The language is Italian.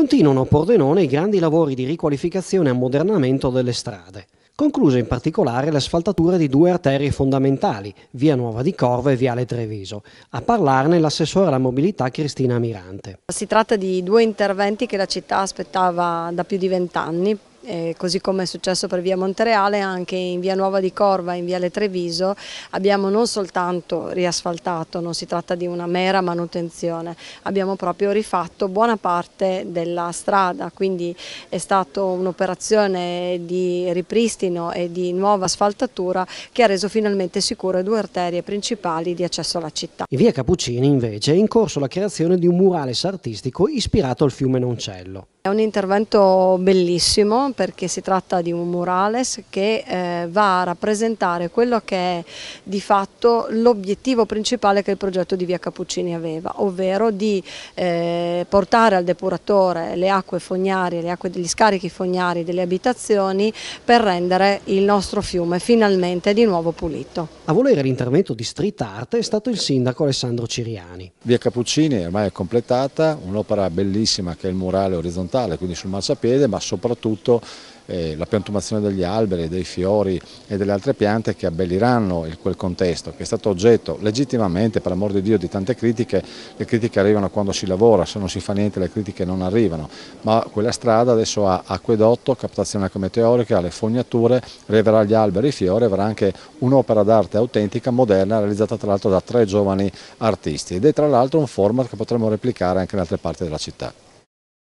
Continuano a Pordenone i grandi lavori di riqualificazione e ammodernamento delle strade. Concluse in particolare l'asfaltatura di due arterie fondamentali, via Nuova di Corvo e viale Treviso. A parlarne l'assessore alla mobilità Cristina Mirante. Si tratta di due interventi che la città aspettava da più di vent'anni eh, così come è successo per via Montereale, anche in via Nuova di Corva, in via Le Treviso, abbiamo non soltanto riasfaltato, non si tratta di una mera manutenzione, abbiamo proprio rifatto buona parte della strada, quindi è stata un'operazione di ripristino e di nuova asfaltatura che ha reso finalmente sicure due arterie principali di accesso alla città. In via Cappuccini invece è in corso la creazione di un murale artistico ispirato al fiume Noncello. È un intervento bellissimo perché si tratta di un murales che eh, va a rappresentare quello che è di fatto l'obiettivo principale che il progetto di Via Cappuccini aveva, ovvero di eh, portare al depuratore le acque fognarie, le acque degli scarichi fognari delle abitazioni per rendere il nostro fiume finalmente di nuovo pulito. A volere l'intervento di Street Art è stato il sindaco Alessandro Ciriani. Via Cappuccini ormai è completata, un'opera bellissima che è il murale orizzontale orizzontale, quindi sul marciapiede, ma soprattutto eh, la piantumazione degli alberi, dei fiori e delle altre piante che abbelliranno il, quel contesto, che è stato oggetto legittimamente, per amor di Dio, di tante critiche, le critiche arrivano quando si lavora, se non si fa niente le critiche non arrivano, ma quella strada adesso ha acquedotto, captazione anche meteorica, le fognature, riavrà gli alberi, e i fiori, avrà anche un'opera d'arte autentica, moderna, realizzata tra l'altro da tre giovani artisti ed è tra l'altro un format che potremmo replicare anche in altre parti della città.